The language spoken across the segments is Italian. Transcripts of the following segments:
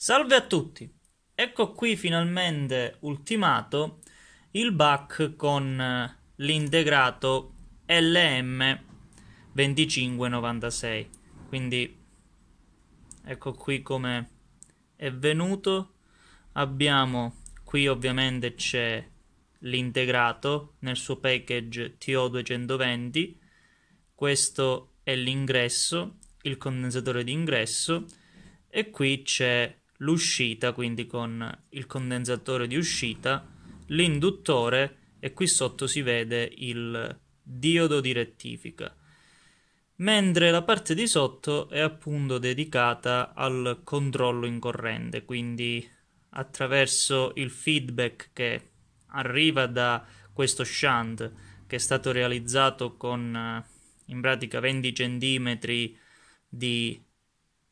Salve a tutti! Ecco qui finalmente ultimato il back con eh, l'integrato LM2596 quindi ecco qui come è venuto abbiamo qui ovviamente c'è l'integrato nel suo package TO220 questo è l'ingresso il condensatore d'ingresso. e qui c'è l'uscita, quindi con il condensatore di uscita, l'induttore e qui sotto si vede il diodo di rettifica. Mentre la parte di sotto è appunto dedicata al controllo in corrente, quindi attraverso il feedback che arriva da questo shunt che è stato realizzato con eh, in pratica 20 cm di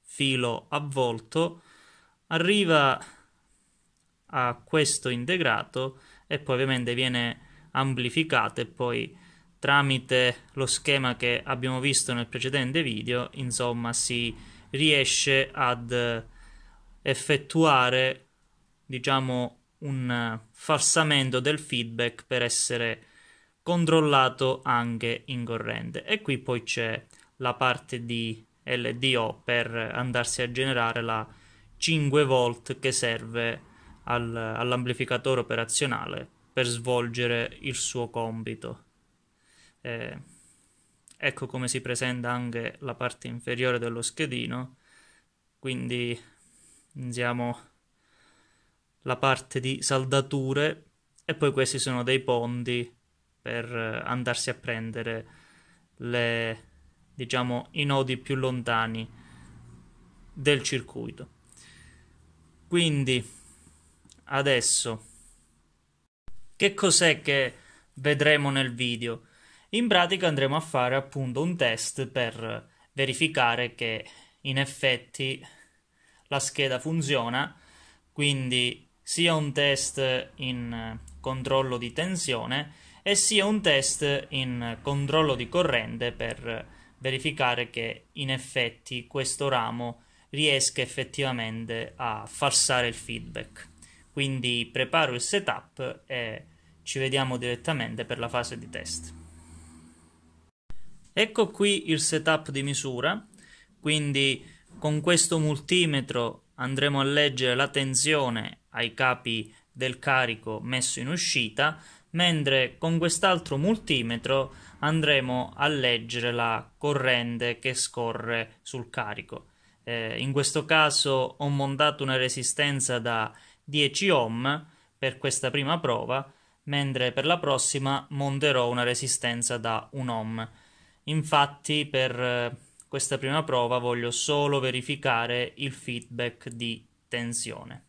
filo avvolto, arriva a questo integrato e poi ovviamente viene amplificato e poi tramite lo schema che abbiamo visto nel precedente video insomma si riesce ad effettuare diciamo un falsamento del feedback per essere controllato anche in corrente e qui poi c'è la parte di LDO per andarsi a generare la 5 volt che serve al, all'amplificatore operazionale per svolgere il suo compito. Eh, ecco come si presenta anche la parte inferiore dello schedino, quindi iniziamo la parte di saldature e poi questi sono dei ponti per eh, andarsi a prendere le, diciamo, i nodi più lontani del circuito. Quindi, adesso, che cos'è che vedremo nel video? In pratica andremo a fare appunto un test per verificare che in effetti la scheda funziona, quindi sia un test in controllo di tensione e sia un test in controllo di corrente per verificare che in effetti questo ramo riesca effettivamente a falsare il feedback. Quindi preparo il setup e ci vediamo direttamente per la fase di test. Ecco qui il setup di misura, quindi con questo multimetro andremo a leggere la tensione ai capi del carico messo in uscita, mentre con quest'altro multimetro andremo a leggere la corrente che scorre sul carico eh, in questo caso ho montato una resistenza da 10 ohm per questa prima prova, mentre per la prossima monterò una resistenza da 1 ohm. Infatti per eh, questa prima prova voglio solo verificare il feedback di tensione.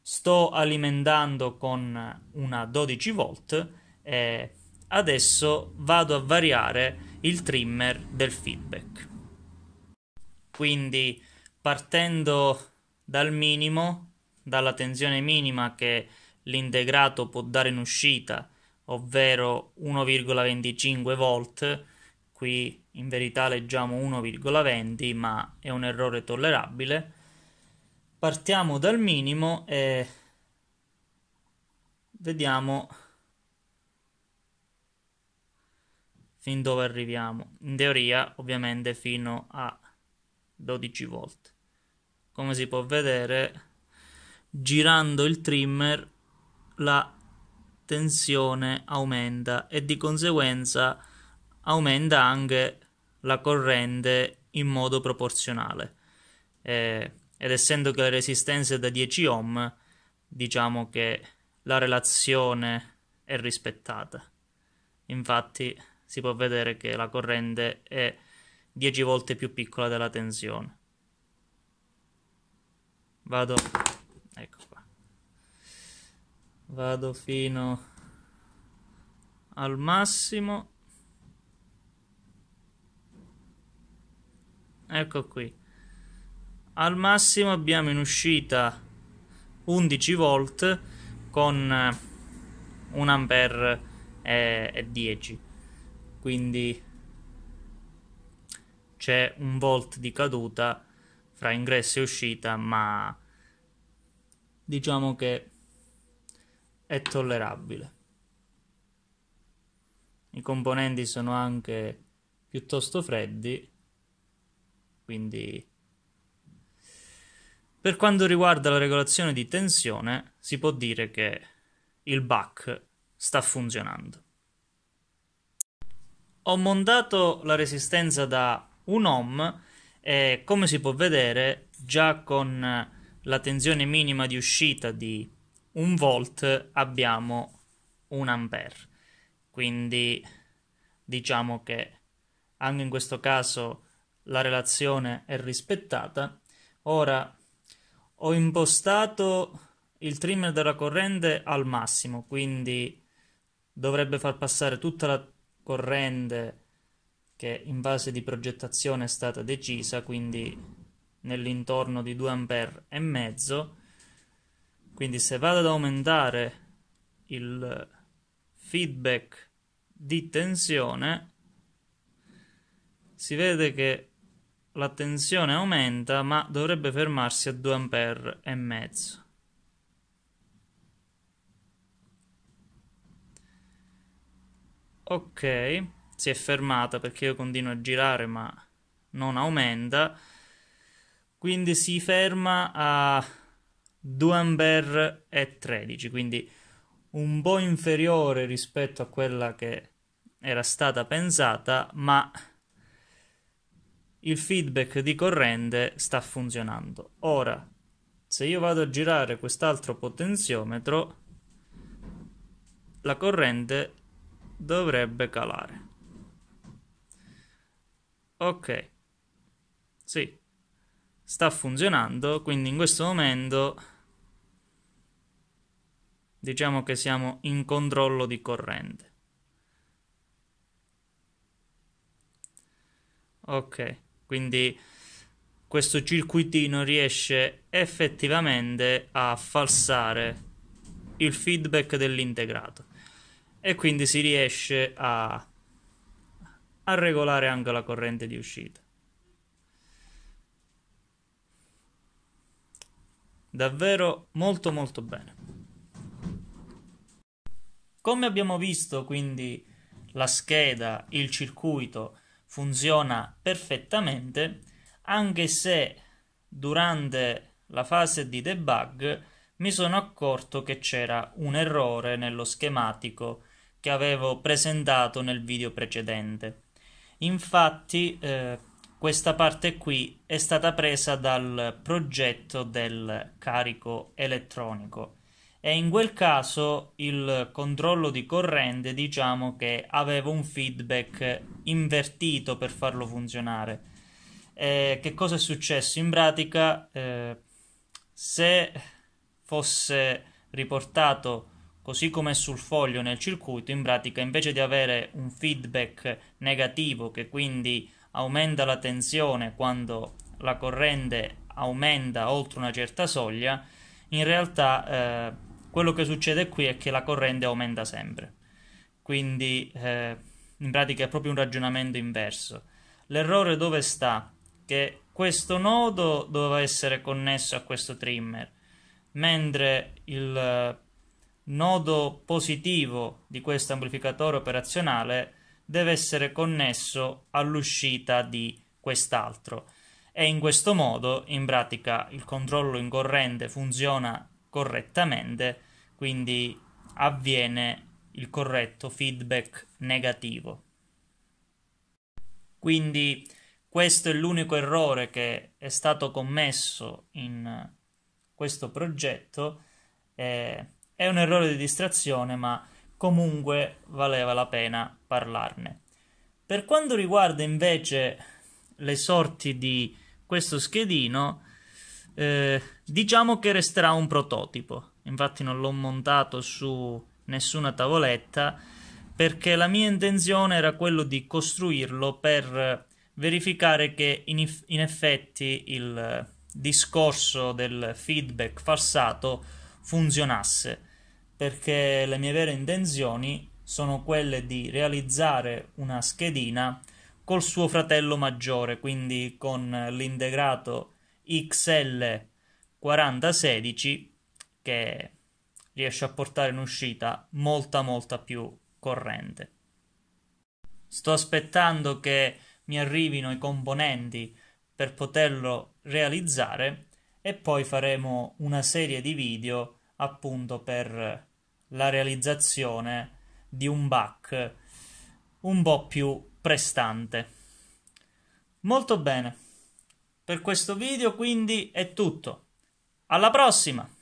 Sto alimentando con una 12 volt e adesso vado a variare il trimmer del feedback. Quindi partendo dal minimo, dalla tensione minima che l'integrato può dare in uscita, ovvero 1,25 volt, qui in verità leggiamo 1,20 ma è un errore tollerabile, partiamo dal minimo e vediamo fin dove arriviamo. In teoria ovviamente fino a 12 volte come si può vedere girando il trimmer la tensione aumenta e di conseguenza aumenta anche la corrente in modo proporzionale eh, ed essendo che la resistenza è da 10 ohm diciamo che la relazione è rispettata infatti si può vedere che la corrente è 10 volte più piccola della tensione. Vado, ecco qua. Vado fino al massimo. Ecco qui. Al massimo abbiamo in uscita 11 volt con 1 eh, ampere eh, e, 10. Quindi c'è un volt di caduta fra ingresso e uscita, ma diciamo che è tollerabile. I componenti sono anche piuttosto freddi, quindi per quanto riguarda la regolazione di tensione, si può dire che il BAC sta funzionando. Ho montato la resistenza da un home, eh, come si può vedere, già con la tensione minima di uscita di 1 volt abbiamo 1 ampere. Quindi diciamo che anche in questo caso la relazione è rispettata. Ora ho impostato il trimmer della corrente al massimo, quindi dovrebbe far passare tutta la corrente che in fase di progettazione è stata decisa, quindi nell'intorno di 2 A. e mezzo. Quindi se vado ad aumentare il feedback di tensione, si vede che la tensione aumenta, ma dovrebbe fermarsi a 2 A. e mezzo. Ok si è fermata perché io continuo a girare ma non aumenta quindi si ferma a 2 ampere e 13 quindi un po' inferiore rispetto a quella che era stata pensata ma il feedback di corrente sta funzionando ora se io vado a girare quest'altro potenziometro la corrente dovrebbe calare Ok. Sì. Sta funzionando, quindi in questo momento diciamo che siamo in controllo di corrente. Ok, quindi questo circuitino riesce effettivamente a falsare il feedback dell'integrato e quindi si riesce a a regolare anche la corrente di uscita. Davvero molto molto bene. Come abbiamo visto quindi la scheda, il circuito funziona perfettamente anche se durante la fase di debug mi sono accorto che c'era un errore nello schematico che avevo presentato nel video precedente. Infatti, eh, questa parte qui è stata presa dal progetto del carico elettronico e in quel caso il controllo di corrente diciamo che aveva un feedback invertito per farlo funzionare. Eh, che cosa è successo? In pratica, eh, se fosse riportato così come sul foglio nel circuito, in pratica invece di avere un feedback negativo che quindi aumenta la tensione quando la corrente aumenta oltre una certa soglia, in realtà eh, quello che succede qui è che la corrente aumenta sempre. Quindi eh, in pratica è proprio un ragionamento inverso. L'errore dove sta? Che questo nodo doveva essere connesso a questo trimmer, mentre il nodo positivo di questo amplificatore operazionale deve essere connesso all'uscita di quest'altro e in questo modo in pratica il controllo in corrente funziona correttamente quindi avviene il corretto feedback negativo quindi questo è l'unico errore che è stato commesso in questo progetto eh, è un errore di distrazione, ma comunque valeva la pena parlarne. Per quanto riguarda invece le sorti di questo schedino, eh, diciamo che resterà un prototipo. Infatti non l'ho montato su nessuna tavoletta perché la mia intenzione era quello di costruirlo per verificare che in, in effetti il discorso del feedback falsato funzionasse perché le mie vere intenzioni sono quelle di realizzare una schedina col suo fratello maggiore, quindi con l'integrato XL4016 che riesce a portare in uscita molta molta più corrente. Sto aspettando che mi arrivino i componenti per poterlo realizzare e poi faremo una serie di video appunto per la realizzazione di un back un po' più prestante. Molto bene, per questo video quindi è tutto. Alla prossima!